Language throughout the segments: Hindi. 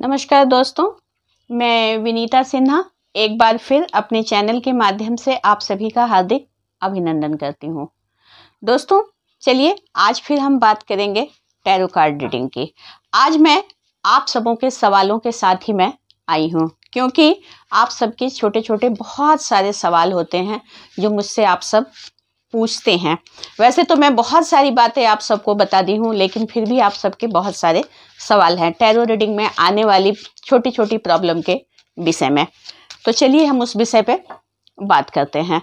नमस्कार दोस्तों मैं विनीता सिन्हा एक बार फिर अपने चैनल के माध्यम से आप सभी का हार्दिक अभिनंदन करती हूँ दोस्तों चलिए आज फिर हम बात करेंगे टैरो कार्ड रीडिंग की आज मैं आप सबों के सवालों के साथ ही मैं आई हूं क्योंकि आप सबके छोटे छोटे बहुत सारे सवाल होते हैं जो मुझसे आप सब पूछते हैं वैसे तो मैं बहुत सारी बातें आप सबको बता दी हूँ लेकिन फिर भी आप सबके बहुत सारे सवाल हैं टैरो रीडिंग में आने वाली छोटी छोटी प्रॉब्लम के विषय में तो चलिए हम उस विषय पे बात करते हैं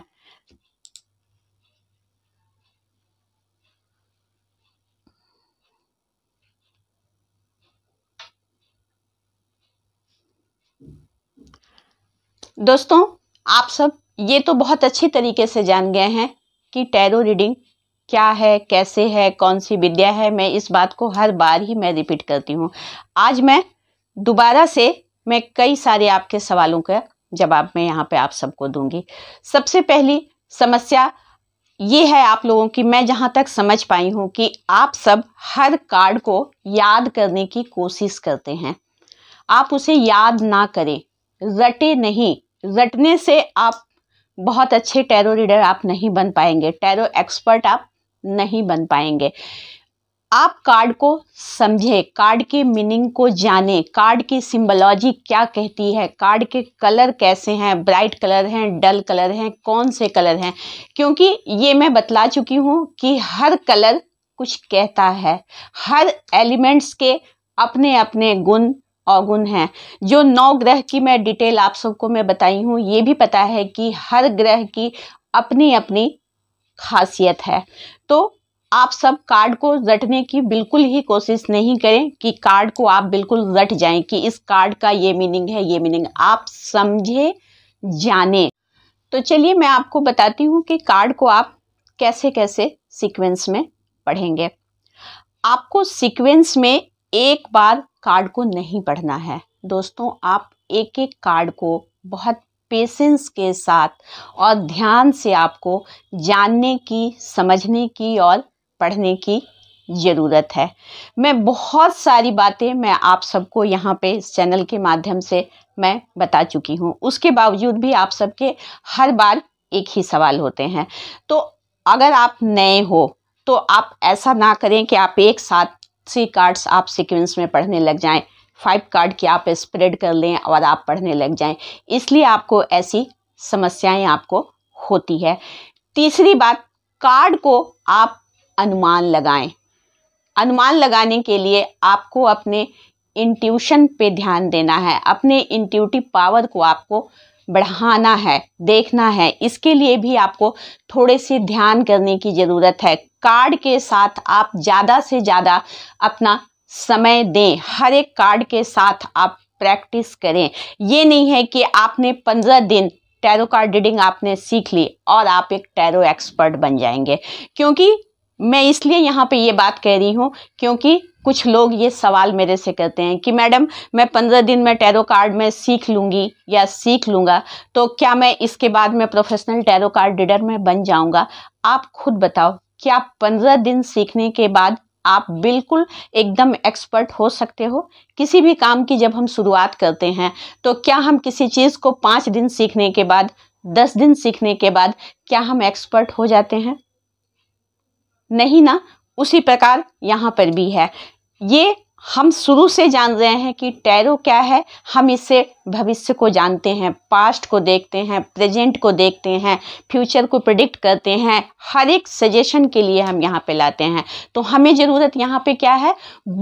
दोस्तों आप सब ये तो बहुत अच्छी तरीके से जान गए हैं कि टैरो रीडिंग क्या है कैसे है कौन सी विद्या है मैं इस बात को हर बार ही मैं रिपीट करती हूँ आज मैं दोबारा से मैं कई सारे आपके सवालों का जवाब मैं यहाँ पे आप सबको दूंगी सबसे पहली समस्या ये है आप लोगों की मैं जहाँ तक समझ पाई हूँ कि आप सब हर कार्ड को याद करने की कोशिश करते हैं आप उसे याद ना करें रटे नहीं रटने से आप बहुत अच्छे टैरो रीडर आप नहीं बन पाएंगे टैरो एक्सपर्ट आप नहीं बन पाएंगे आप कार्ड को समझे कार्ड के मीनिंग को जाने कार्ड की सिम्बोलॉजी क्या कहती है कार्ड के कलर कैसे हैं ब्राइट कलर हैं डल कलर हैं कौन से कलर हैं क्योंकि ये मैं बतला चुकी हूँ कि हर कलर कुछ कहता है हर एलिमेंट्स के अपने अपने गुण अवगुण हैं जो नौ ग्रह की मैं डिटेल आप सबको मैं बताई हूँ ये भी पता है कि हर ग्रह की अपनी अपनी खासियत है तो आप सब कार्ड को रटने की बिल्कुल ही कोशिश नहीं करें कि कार्ड को आप बिल्कुल रट जाएं कि इस कार्ड का ये मीनिंग है ये मीनिंग आप समझे जाने तो चलिए मैं आपको बताती हूँ कि कार्ड को आप कैसे कैसे सीक्वेंस में पढ़ेंगे आपको सीक्वेंस में एक बार कार्ड को नहीं पढ़ना है दोस्तों आप एक एक कार्ड को बहुत पेशेंस के साथ और ध्यान से आपको जानने की समझने की और पढ़ने की ज़रूरत है मैं बहुत सारी बातें मैं आप सबको यहाँ पे इस चैनल के माध्यम से मैं बता चुकी हूँ उसके बावजूद भी आप सबके हर बार एक ही सवाल होते हैं तो अगर आप नए हो तो आप ऐसा ना करें कि आप एक साथ थ्री कार्ड्स आप सीक्वेंस में पढ़ने लग जाएं फाइव कार्ड की आप स्प्रेड कर लें और आप पढ़ने लग जाएं इसलिए आपको ऐसी समस्याएं आपको होती है तीसरी बात कार्ड को आप अनुमान लगाएं अनुमान लगाने के लिए आपको अपने इंट्यूशन पे ध्यान देना है अपने इंट्यूटिव पावर को आपको बढ़ाना है देखना है इसके लिए भी आपको थोड़े से ध्यान करने की ज़रूरत है कार्ड के साथ आप ज़्यादा से ज़्यादा अपना समय दें हर एक कार्ड के साथ आप प्रैक्टिस करें ये नहीं है कि आपने पंद्रह दिन टैरो कार्ड रीडिंग आपने सीख ली और आप एक टैरो एक्सपर्ट बन जाएंगे क्योंकि मैं इसलिए यहाँ पे ये बात कह रही हूँ क्योंकि कुछ लोग ये सवाल मेरे से करते हैं कि मैडम मैं पंद्रह दिन में टैरो कार्ड में सीख लूँगी या सीख लूँगा तो क्या मैं इसके बाद में प्रोफेशनल टैरो कार्ड डीडर में बन जाऊँगा आप खुद बताओ क्या पंद्रह दिन सीखने के बाद आप बिल्कुल एकदम एक्सपर्ट हो सकते हो किसी भी काम की जब हम शुरुआत करते हैं तो क्या हम किसी चीज़ को पाँच दिन सीखने के बाद दस दिन सीखने के बाद क्या हम एक्सपर्ट हो जाते हैं नहीं ना उसी प्रकार यहाँ पर भी है ये हम शुरू से जान रहे हैं कि टैरो क्या है हम इससे भविष्य को जानते हैं पास्ट को देखते हैं प्रेजेंट को देखते हैं फ्यूचर को प्रिडिक्ट करते हैं हर एक सजेशन के लिए हम यहाँ पे लाते हैं तो हमें ज़रूरत यहाँ पे क्या है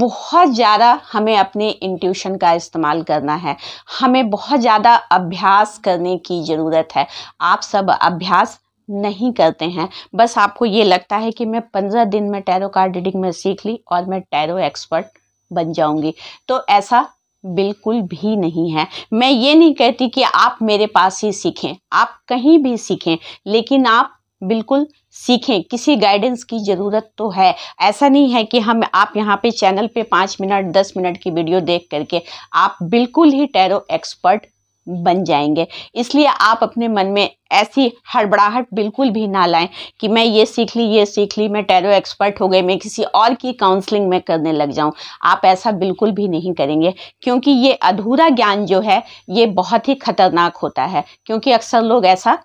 बहुत ज़्यादा हमें अपने इंट्यूशन का इस्तेमाल करना है हमें बहुत ज़्यादा अभ्यास करने की ज़रूरत है आप सब अभ्यास नहीं करते हैं बस आपको ये लगता है कि मैं पंद्रह दिन में टैरो कार्ड रीडिंग में सीख ली और मैं टैरो एक्सपर्ट बन जाऊंगी तो ऐसा बिल्कुल भी नहीं है मैं ये नहीं कहती कि आप मेरे पास ही सीखें आप कहीं भी सीखें लेकिन आप बिल्कुल सीखें किसी गाइडेंस की ज़रूरत तो है ऐसा नहीं है कि हम आप यहाँ पे चैनल पे पाँच मिनट दस मिनट की वीडियो देख करके आप बिल्कुल ही टैरो एक्सपर्ट बन जाएंगे इसलिए आप अपने मन में ऐसी हड़बड़ाहट बिल्कुल भी ना लाएं कि मैं ये सीख ली ये सीख ली मैं टैरो एक्सपर्ट हो गई मैं किसी और की काउंसलिंग में करने लग जाऊं आप ऐसा बिल्कुल भी नहीं करेंगे क्योंकि ये अधूरा ज्ञान जो है ये बहुत ही खतरनाक होता है क्योंकि अक्सर लोग ऐसा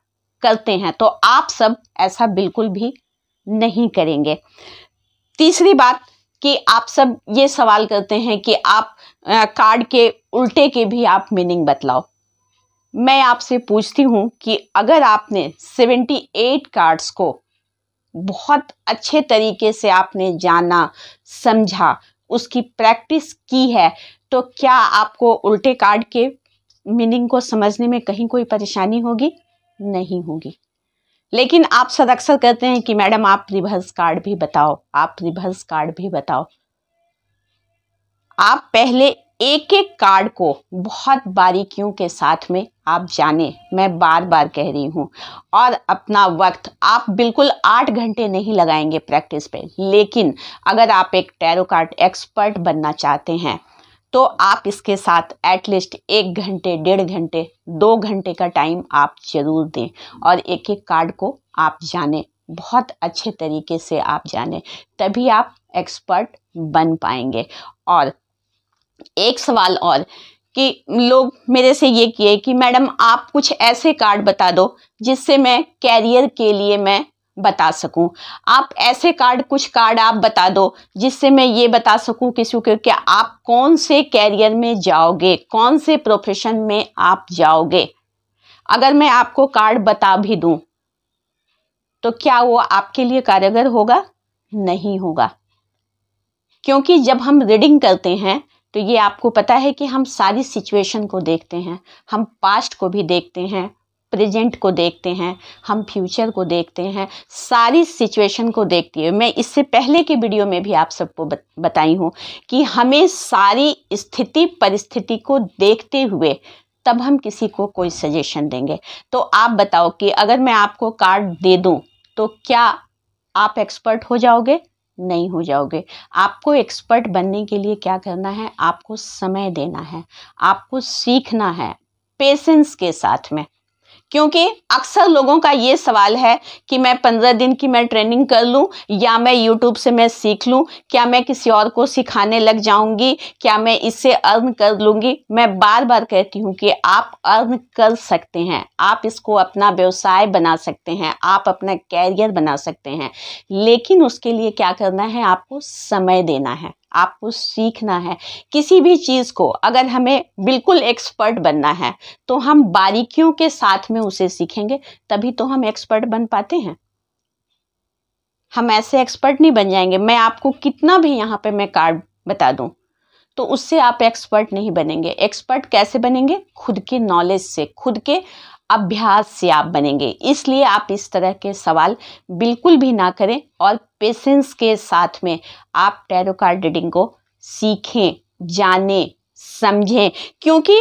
करते हैं तो आप सब ऐसा बिल्कुल भी नहीं करेंगे तीसरी बात कि आप सब ये सवाल करते हैं कि आप कार्ड के उल्टे के भी आप मीनिंग बतलाओ मैं आपसे पूछती हूँ कि अगर आपने 78 कार्ड्स को बहुत अच्छे तरीके से आपने जाना समझा उसकी प्रैक्टिस की है तो क्या आपको उल्टे कार्ड के मीनिंग को समझने में कहीं कोई परेशानी होगी नहीं होगी लेकिन आप सद अक्सर कहते हैं कि मैडम आप रिवर्स कार्ड भी बताओ आप रिवर्स कार्ड भी बताओ आप पहले एक एक कार्ड को बहुत बारीकियों के साथ में आप जाने मैं बार बार कह रही हूँ और अपना वक्त आप बिल्कुल आठ घंटे नहीं लगाएंगे प्रैक्टिस पे लेकिन अगर आप एक टैरो कार्ड एक्सपर्ट बनना चाहते हैं तो आप इसके साथ एटलीस्ट एक घंटे डेढ़ घंटे दो घंटे का टाइम आप ज़रूर दें और एक एक कार्ड को आप जाने बहुत अच्छे तरीके से आप जाने तभी आप एक्सपर्ट बन पाएंगे और एक सवाल और कि लोग मेरे से ये किए कि मैडम आप कुछ ऐसे कार्ड बता दो जिससे मैं कैरियर के लिए मैं बता सकूं आप ऐसे कार्ड कुछ कार्ड आप बता दो जिससे मैं ये बता सकूं किसी को कि आप कौन से कैरियर में जाओगे कौन से प्रोफेशन में आप जाओगे अगर मैं आपको कार्ड बता भी दूं तो क्या वो आपके लिए कारगर होगा नहीं होगा क्योंकि जब हम रीडिंग करते हैं तो ये आपको पता है कि हम सारी सिचुएशन को देखते हैं हम पास्ट को भी देखते हैं प्रेजेंट को देखते हैं हम फ्यूचर को देखते हैं सारी सिचुएशन को देखती है मैं इससे पहले के वीडियो में भी आप सबको बताई हूँ कि हमें सारी स्थिति परिस्थिति को देखते हुए तब हम किसी को कोई सजेशन देंगे तो आप बताओ कि अगर मैं आपको कार्ड दे दूँ तो क्या आप एक्सपर्ट हो जाओगे नहीं हो जाओगे आपको एक्सपर्ट बनने के लिए क्या करना है आपको समय देना है आपको सीखना है पेशेंस के साथ में क्योंकि अक्सर लोगों का ये सवाल है कि मैं पंद्रह दिन की मैं ट्रेनिंग कर लूँ या मैं यूट्यूब से मैं सीख लूँ क्या मैं किसी और को सिखाने लग जाऊँगी क्या मैं इससे अर्न कर लूँगी मैं बार बार कहती हूँ कि आप अर्न कर सकते हैं आप इसको अपना व्यवसाय बना सकते हैं आप अपना कैरियर बना सकते हैं लेकिन उसके लिए क्या करना है आपको समय देना है आपको सीखना है किसी भी चीज़ को अगर हमें बिल्कुल एक्सपर्ट बनना है तो हम बारीकियों के साथ में उसे सीखेंगे तभी तो हम एक्सपर्ट बन पाते हैं हम ऐसे एक्सपर्ट नहीं बन जाएंगे मैं आपको कितना भी यहाँ पे मैं कार्ड बता दूँ तो उससे आप एक्सपर्ट नहीं बनेंगे एक्सपर्ट कैसे बनेंगे खुद के नॉलेज से खुद के अभ्यास से आप बनेंगे इसलिए आप इस तरह के सवाल बिल्कुल भी ना करें और पेशेंस के साथ में आप टैरो कार्ड रीडिंग को सीखें जाने समझें क्योंकि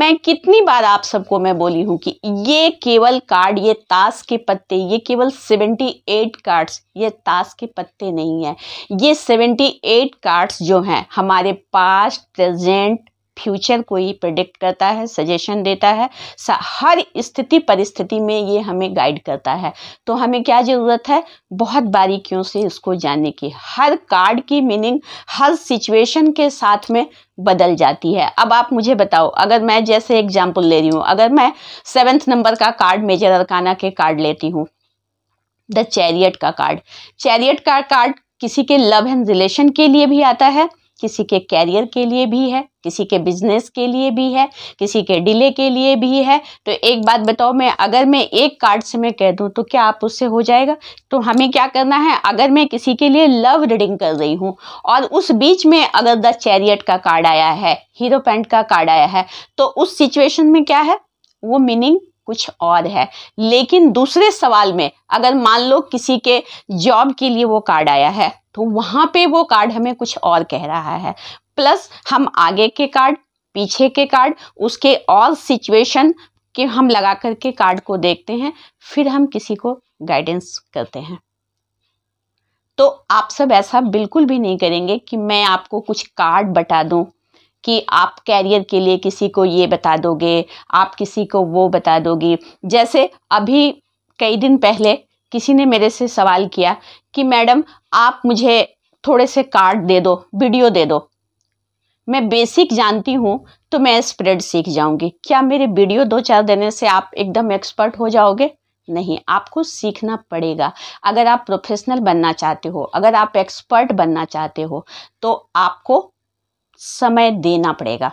मैं कितनी बार आप सबको मैं बोली हूँ कि ये केवल कार्ड ये ताश के पत्ते ये केवल सेवेंटी एट कार्ड्स ये ताश के पत्ते नहीं है ये सेवेंटी एट कार्ड्स जो हैं हमारे पास्ट प्रेजेंट फ्यूचर को ही प्रडिक्ट करता है सजेशन देता है हर स्थिति परिस्थिति में ये हमें गाइड करता है तो हमें क्या ज़रूरत है बहुत बारीकियों से इसको जानने की हर कार्ड की मीनिंग हर सिचुएशन के साथ में बदल जाती है अब आप मुझे बताओ अगर मैं जैसे एग्जाम्पल ले रही हूँ अगर मैं सेवन्थ नंबर का कार्ड मेजर अरकाना के कार्ड लेती हूँ द चैरियट का कार्ड चैरियट का कार्ड किसी के लव एंड रिलेशन के लिए भी आता है किसी के कैरियर के लिए भी है किसी के बिजनेस के लिए भी है किसी के डिले के लिए भी है तो एक बात बताओ मैं अगर मैं एक कार्ड से मैं कह दूं तो क्या आप उससे हो जाएगा तो हमें क्या करना है अगर मैं किसी के लिए लव रीडिंग कर रही हूँ और उस बीच में अगर द चैरियट का कार्ड आया है हीरो पैंट का कार्ड आया है तो उस सिचुएशन में क्या है वो मीनिंग कुछ और है लेकिन दूसरे सवाल में अगर मान लो किसी के जॉब के लिए वो कार्ड आया है तो वहाँ पे वो कार्ड हमें कुछ और कह रहा है प्लस हम आगे के कार्ड पीछे के कार्ड उसके और सिचुएशन के हम लगा करके कार्ड को देखते हैं फिर हम किसी को गाइडेंस करते हैं तो आप सब ऐसा बिल्कुल भी नहीं करेंगे कि मैं आपको कुछ कार्ड बता दूं कि आप कैरियर के लिए किसी को ये बता दोगे आप किसी को वो बता दोगे जैसे अभी कई दिन पहले किसी ने मेरे से सवाल किया कि मैडम आप मुझे थोड़े से कार्ड दे दो वीडियो दे दो मैं बेसिक जानती हूँ तो मैं स्प्रेड सीख जाऊँगी क्या मेरे वीडियो दो चार देने से आप एकदम एक्सपर्ट हो जाओगे नहीं आपको सीखना पड़ेगा अगर आप प्रोफेशनल बनना चाहते हो अगर आप एक्सपर्ट बनना चाहते हो तो आपको समय देना पड़ेगा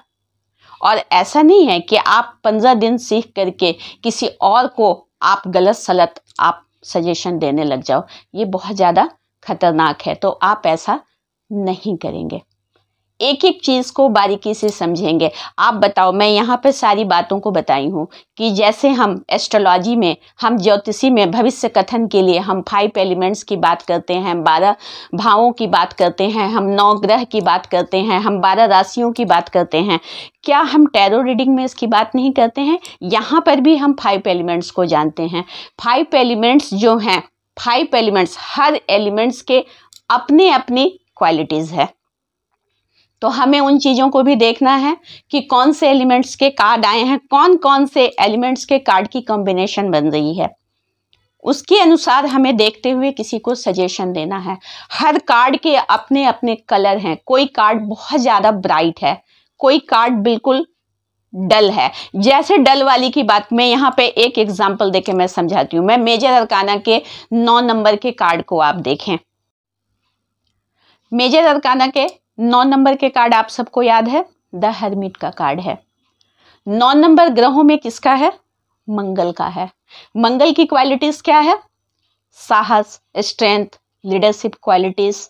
और ऐसा नहीं है कि आप पंद्रह दिन सीख करके किसी और को आप गलत सलत आप सजेशन देने लग जाओ ये बहुत ज़्यादा खतरनाक है तो आप ऐसा नहीं करेंगे एक एक चीज़ को बारीकी से समझेंगे आप बताओ मैं यहाँ पर सारी बातों को बताई हूँ कि जैसे हम एस्ट्रोलॉजी में हम ज्योतिषी में भविष्य कथन के लिए हम फाइव एलिमेंट्स की बात करते हैं बारह भावों की बात करते हैं हम नौ ग्रह की बात करते हैं हम बारह राशियों की बात करते हैं क्या हम टैरो रीडिंग में इसकी बात नहीं करते हैं यहाँ पर भी हम फाइव एलिमेंट्स को जानते हैं फाइव एलिमेंट्स जो हैं फाइव एलिमेंट्स हर एलिमेंट्स के अपने अपने क्वालिटीज़ है तो हमें उन चीज़ों को भी देखना है कि कौन से एलिमेंट्स के कार्ड आए हैं कौन कौन से एलिमेंट्स के कार्ड की कॉम्बिनेशन बन रही है उसके अनुसार हमें देखते हुए किसी को सजेशन देना है हर कार्ड के अपने अपने कलर हैं कोई कार्ड बहुत ज़्यादा ब्राइट है कोई कार्ड बिल्कुल डल है जैसे डल वाली की बात मैं यहाँ पे एक एग्जांपल देके मैं समझाती हूँ मैं मेजर अरकाना के नौ नंबर के कार्ड को आप देखें मेजर अरकाना के नौ नंबर के कार्ड आप सबको याद है द हर्मिट का कार्ड है नौ नंबर ग्रहों में किसका है मंगल का है मंगल की क्वालिटीज क्या है साहस स्ट्रेंथ लीडरशिप क्वालिटीज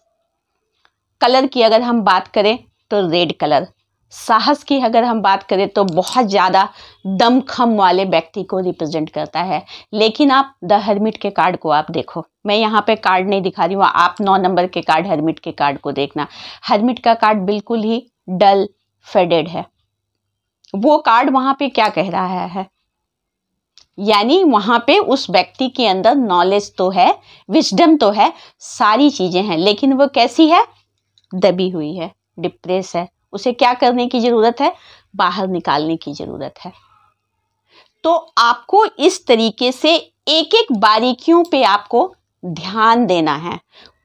कलर की अगर हम बात करें तो रेड कलर साहस की अगर हम बात करें तो बहुत ज़्यादा दमखम वाले व्यक्ति को रिप्रेजेंट करता है लेकिन आप द हर्मिट के कार्ड को आप देखो मैं यहाँ पे कार्ड नहीं दिखा रही हूँ आप नौ नंबर के कार्ड हर्मिट के कार्ड को देखना हर्मिट का कार्ड बिल्कुल ही डल फेडेड है वो कार्ड वहाँ पे क्या कह रहा है यानी वहाँ पे उस व्यक्ति के अंदर नॉलेज तो है विजडम तो है सारी चीज़ें हैं लेकिन वो कैसी है दबी हुई है डिप्रेस है उसे क्या करने की ज़रूरत है बाहर निकालने की ज़रूरत है तो आपको इस तरीके से एक एक बारीकियों पे आपको ध्यान देना है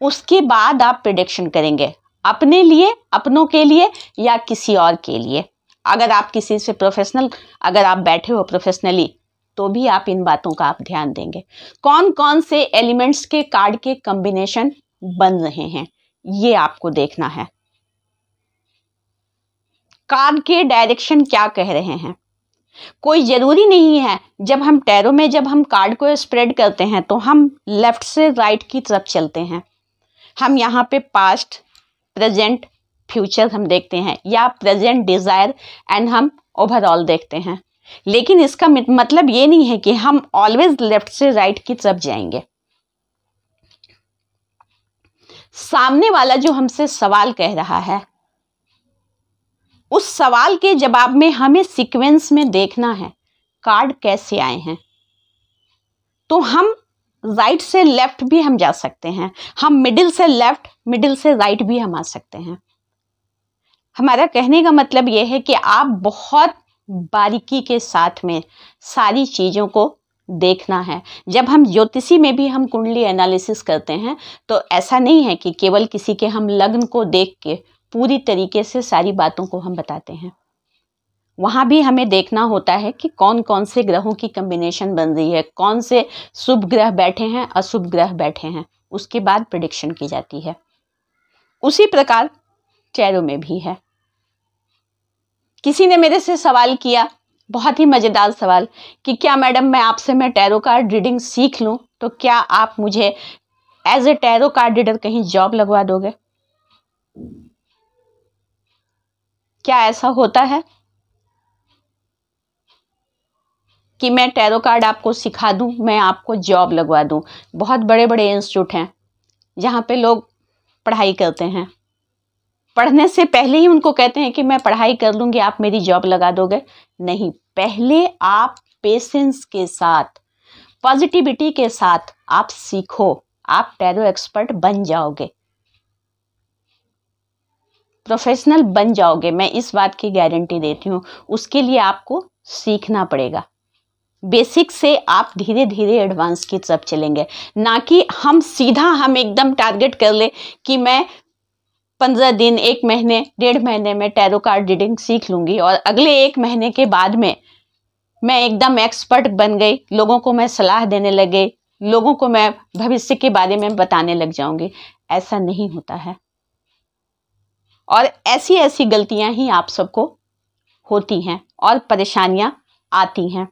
उसके बाद आप प्रिडिक्शन करेंगे अपने लिए अपनों के लिए या किसी और के लिए अगर आप किसी से प्रोफेशनल अगर आप बैठे हो प्रोफेशनली तो भी आप इन बातों का आप ध्यान देंगे कौन कौन से एलिमेंट्स के कार्ड के कॉम्बिनेशन बन रहे हैं ये आपको देखना है कान के डायरेक्शन क्या कह रहे हैं कोई ज़रूरी नहीं है जब हम टैरो में जब हम कार्ड को स्प्रेड करते हैं तो हम लेफ़्ट से राइट की तरफ चलते हैं हम यहाँ पे पास्ट प्रेजेंट फ्यूचर हम देखते हैं या प्रेजेंट डिज़ायर एंड हम ओवरऑल देखते हैं लेकिन इसका मतलब ये नहीं है कि हम ऑलवेज लेफ़्ट से राइट की तरफ जाएंगे सामने वाला जो हमसे सवाल कह रहा है उस सवाल के जवाब में हमें सीक्वेंस में देखना है कार्ड कैसे आए हैं तो हम राइट से लेफ्ट भी हम जा सकते हैं हम मिडिल से लेफ्ट मिडिल से राइट भी हम आ सकते हैं हमारा कहने का मतलब यह है कि आप बहुत बारीकी के साथ में सारी चीज़ों को देखना है जब हम ज्योतिषी में भी हम कुंडली एनालिसिस करते हैं तो ऐसा नहीं है कि केवल किसी के हम लग्न को देख के पूरी तरीके से सारी बातों को हम बताते हैं वहाँ भी हमें देखना होता है कि कौन कौन से ग्रहों की कम्बिनेशन बन रही है कौन से शुभ ग्रह बैठे हैं अशुभ ग्रह बैठे हैं उसके बाद प्रडिक्शन की जाती है उसी प्रकार चैरों में भी है किसी ने मेरे से सवाल किया बहुत ही मज़ेदार सवाल कि क्या मैडम मैं आपसे मैं टैरो कार्ड रीडिंग सीख लूं तो क्या आप मुझे as a tarot card reader कहीं जॉब लगवा दोगे क्या ऐसा होता है कि मैं टैरो कार्ड आपको सिखा दूं मैं आपको जॉब लगवा दूं बहुत बड़े बड़े इंस्टीट्यूट हैं जहाँ पे लोग पढ़ाई करते हैं पढ़ने से पहले ही उनको कहते हैं कि मैं पढ़ाई कर लूँगी आप मेरी जॉब लगा दोगे नहीं पहले आप पेशेंस के साथ पॉजिटिविटी के साथ आप सीखो आप टैरो एक्सपर्ट बन जाओगे प्रोफेशनल बन जाओगे मैं इस बात की गारंटी देती हूँ उसके लिए आपको सीखना पड़ेगा बेसिक से आप धीरे धीरे एडवांस की तरफ चलेंगे ना कि हम सीधा हम एकदम टारगेट कर ले कि मैं पंद्रह दिन एक महीने डेढ़ महीने में टैरो कार्ड रीडिंग सीख लूँगी और अगले एक महीने के बाद में मैं एकदम एक्सपर्ट बन गई लोगों को मैं सलाह देने लग गई लोगों को मैं भविष्य के बारे में बताने लग जाऊंगी ऐसा नहीं होता है और ऐसी ऐसी गलतियां ही आप सबको होती हैं और परेशानियां आती हैं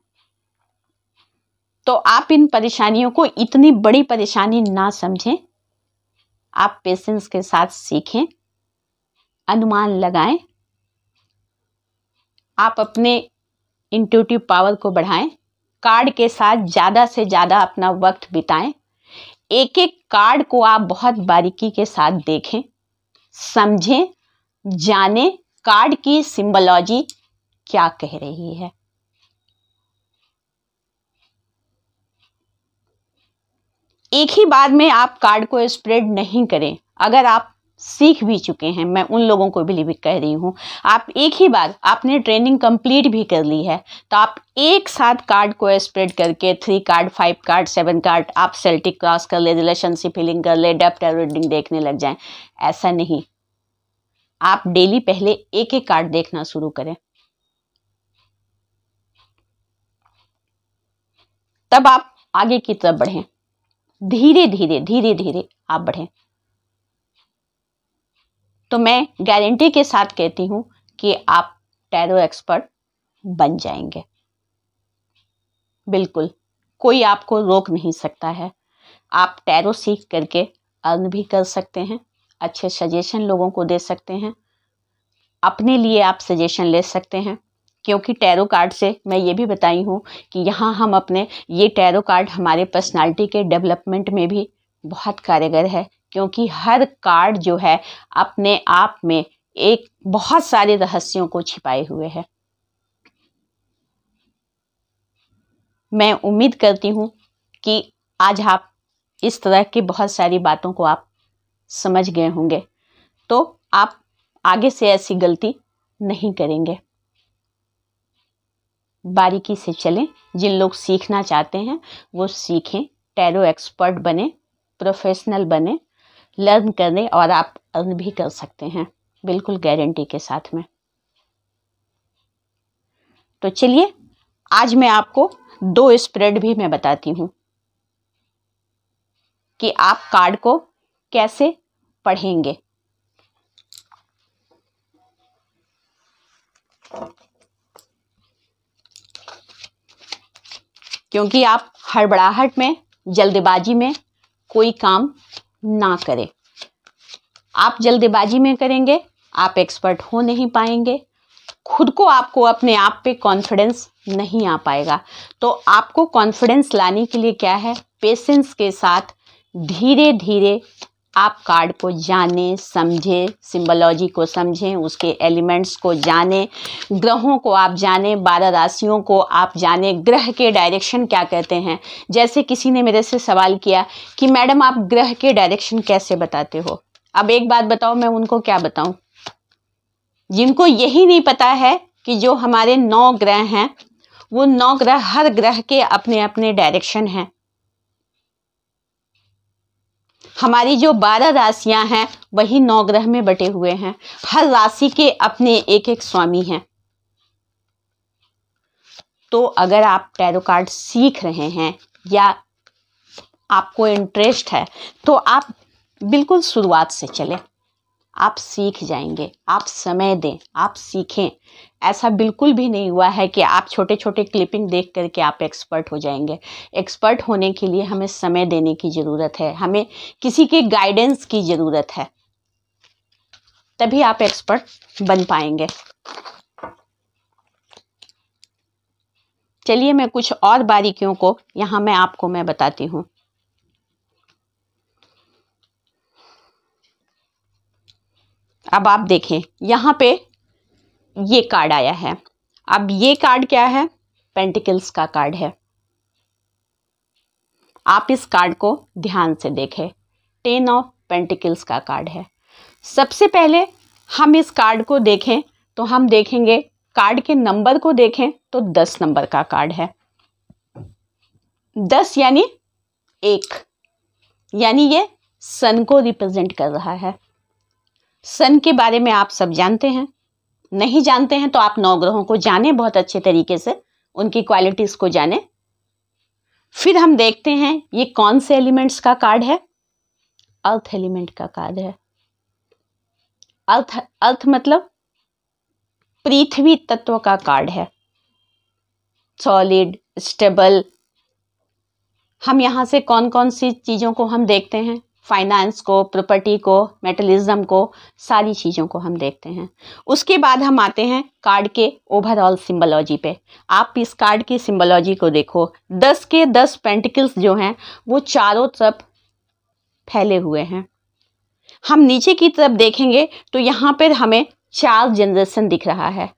तो आप इन परेशानियों को इतनी बड़ी परेशानी ना समझें आप पेशेंस के साथ सीखें अनुमान लगाएं आप अपने इंट्यूटिव पावर को बढ़ाएं कार्ड के साथ ज़्यादा से ज़्यादा अपना वक्त बिताएं एक एक कार्ड को आप बहुत बारीकी के साथ देखें समझें जाने कार्ड की सिंबलॉजी क्या कह रही है एक ही बार में आप कार्ड को स्प्रेड नहीं करें अगर आप सीख भी चुके हैं मैं उन लोगों को भी कह रही हूं आप एक ही बार आपने ट्रेनिंग कंप्लीट भी कर ली है तो आप एक साथ कार्ड को स्प्रेड करके three card five card seven card आप सेल्टिक क्रॉस कर ले रिलेशनशिप हीलिंग कर ले डेप्ट रीडिंग देखने लग जाएं ऐसा नहीं आप डेली पहले एक एक कार्ड देखना शुरू करें तब आप आगे की तरफ बढ़ें धीरे धीरे धीरे धीरे आप बढ़ें तो मैं गारंटी के साथ कहती हूं कि आप टैरो एक्सपर्ट बन जाएंगे बिल्कुल कोई आपको रोक नहीं सकता है आप टैरो सीख करके अर्न भी कर सकते हैं अच्छे सजेशन लोगों को दे सकते हैं अपने लिए आप सजेशन ले सकते हैं क्योंकि टैरो कार्ड से मैं ये भी बताई हूँ कि यहाँ हम अपने ये टैरो कार्ड हमारे पर्सनालिटी के डेवलपमेंट में भी बहुत कारगर है क्योंकि हर कार्ड जो है अपने आप में एक बहुत सारे रहस्यों को छिपाए हुए है मैं उम्मीद करती हूँ कि आज आप इस तरह की बहुत सारी बातों को आप समझ गए होंगे तो आप आगे से ऐसी गलती नहीं करेंगे बारीकी से चलें जिन लोग सीखना चाहते हैं वो सीखें टैरो एक्सपर्ट बने प्रोफेशनल बने लर्न करें और आप अर्न भी कर सकते हैं बिल्कुल गारंटी के साथ में तो चलिए आज मैं आपको दो स्प्रेड भी मैं बताती हूँ कि आप कार्ड को कैसे पढ़ेंगे क्योंकि आप हड़बड़ाहट में जल्दबाजी में कोई काम ना करें आप जल्दबाजी में करेंगे आप एक्सपर्ट हो नहीं पाएंगे खुद को आपको अपने आप पे कॉन्फिडेंस नहीं आ पाएगा तो आपको कॉन्फिडेंस लाने के लिए क्या है पेशेंस के साथ धीरे धीरे आप कार्ड को जानें समझें सिम्बोलॉजी को समझें उसके एलिमेंट्स को जानें ग्रहों को आप जानें बारह राशियों को आप जानें ग्रह के डायरेक्शन क्या कहते हैं जैसे किसी ने मेरे से सवाल किया कि मैडम आप ग्रह के डायरेक्शन कैसे बताते हो अब एक बात बताओ मैं उनको क्या बताऊं जिनको यही नहीं पता है कि जो हमारे नौ ग्रह हैं वो नौ ग्रह हर ग्रह के अपने अपने डायरेक्शन हैं हमारी जो बारह राशियां हैं वही नौ ग्रह में बटे हुए हैं हर राशि के अपने एक एक स्वामी हैं तो अगर आप टैरो कार्ड सीख रहे हैं या आपको इंटरेस्ट है तो आप बिल्कुल शुरुआत से चलें आप सीख जाएंगे आप समय दें आप सीखें ऐसा बिल्कुल भी नहीं हुआ है कि आप छोटे छोटे क्लिपिंग देख करके आप एक्सपर्ट हो जाएंगे एक्सपर्ट होने के लिए हमें समय देने की ज़रूरत है हमें किसी के गाइडेंस की ज़रूरत है तभी आप एक्सपर्ट बन पाएंगे चलिए मैं कुछ और बारीकियों को यहाँ मैं आपको मैं बताती हूँ अब आप देखें यहाँ पे ये कार्ड आया है अब ये कार्ड क्या है पेंटिकल्स का कार्ड है आप इस कार्ड को ध्यान से देखें टेन ऑफ पेंटिकल्स का कार्ड है सबसे पहले हम इस कार्ड को देखें तो हम देखेंगे कार्ड के नंबर को देखें तो दस नंबर का कार्ड है दस यानी एक यानी ये सन को रिप्रेजेंट कर रहा है सन के बारे में आप सब जानते हैं नहीं जानते हैं तो आप नौ ग्रहों को जाने बहुत अच्छे तरीके से उनकी क्वालिटीज को जाने फिर हम देखते हैं ये कौन से एलिमेंट्स का कार्ड है अर्थ एलिमेंट का कार्ड है अर्थ अर्थ मतलब पृथ्वी तत्व का कार्ड है सॉलिड स्टेबल हम यहाँ से कौन कौन सी चीज़ों को हम देखते हैं फाइनेंस को प्रॉपर्टी को मेटलिज्म को सारी चीज़ों को हम देखते हैं उसके बाद हम आते हैं कार्ड के ओवरऑल सिम्बोलॉजी पे आप इस कार्ड की सिम्बोलॉजी को देखो दस के दस पेंटिकल्स जो हैं वो चारों तरफ फैले हुए हैं हम नीचे की तरफ देखेंगे तो यहाँ पर हमें चार जनरेशन दिख रहा है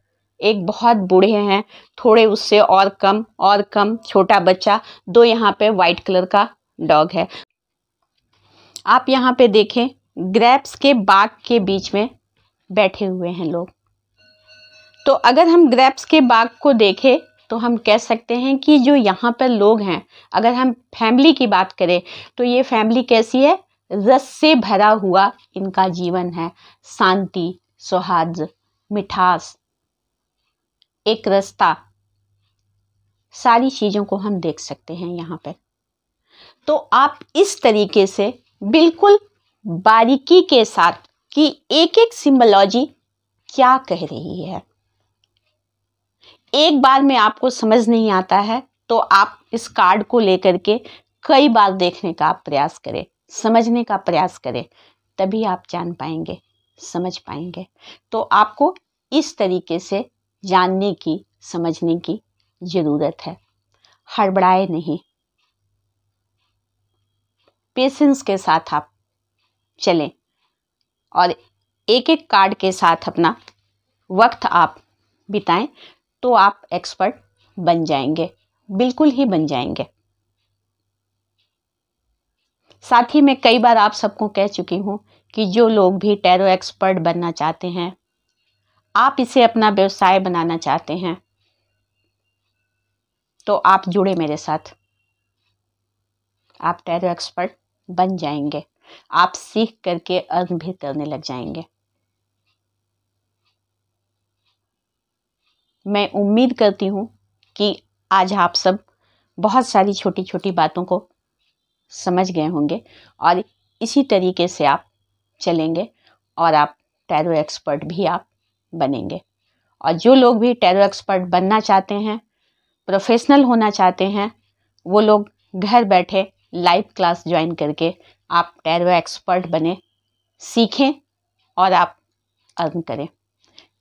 एक बहुत बूढ़े हैं थोड़े उससे और कम और कम छोटा बच्चा दो यहाँ पे वाइट कलर का डॉग है आप यहाँ पे देखें ग्रैप्स के बाग के बीच में बैठे हुए हैं लोग तो अगर हम ग्रैप्स के बाग को देखें तो हम कह सकते हैं कि जो यहाँ पर लोग हैं अगर हम फैमिली की बात करें तो ये फैमिली कैसी है रस से भरा हुआ इनका जीवन है शांति सौहार्द मिठास एक रास्ता सारी चीज़ों को हम देख सकते हैं यहाँ पर तो आप इस तरीके से बिल्कुल बारीकी के साथ कि एक एक सिम्बोलॉजी क्या कह रही है एक बार में आपको समझ नहीं आता है तो आप इस कार्ड को लेकर के कई बार देखने का प्रयास करें समझने का प्रयास करें तभी आप जान पाएंगे समझ पाएंगे तो आपको इस तरीके से जानने की समझने की ज़रूरत है हड़बड़ाए नहीं पेशेंस के साथ आप चलें और एक एक कार्ड के साथ अपना वक्त आप बिताएं तो आप एक्सपर्ट बन जाएंगे बिल्कुल ही बन जाएंगे साथ ही मैं कई बार आप सबको कह चुकी हूँ कि जो लोग भी टैरो एक्सपर्ट बनना चाहते हैं आप इसे अपना व्यवसाय बनाना चाहते हैं तो आप जुड़े मेरे साथ आप टैरो एक्सपर्ट बन जाएंगे आप सीख करके अर्न भी करने लग जाएंगे मैं उम्मीद करती हूँ कि आज आप सब बहुत सारी छोटी छोटी बातों को समझ गए होंगे और इसी तरीके से आप चलेंगे और आप टैरो एक्सपर्ट भी आप बनेंगे और जो लोग भी टैरो एक्सपर्ट बनना चाहते हैं प्रोफेशनल होना चाहते हैं वो लोग घर बैठे लाइव क्लास ज्वाइन करके आप टैरो एक्सपर्ट बने सीखें और आप अर्न करें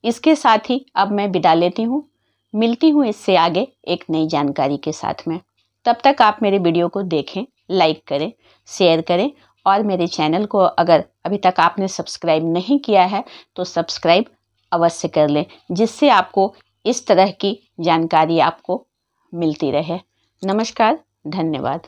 इसके साथ ही अब मैं विदा लेती हूँ मिलती हूँ इससे आगे एक नई जानकारी के साथ में तब तक आप मेरे वीडियो को देखें लाइक करें शेयर करें और मेरे चैनल को अगर अभी तक आपने सब्सक्राइब नहीं किया है तो सब्सक्राइब अवश्य कर लें जिससे आपको इस तरह की जानकारी आपको मिलती रहे नमस्कार धन्यवाद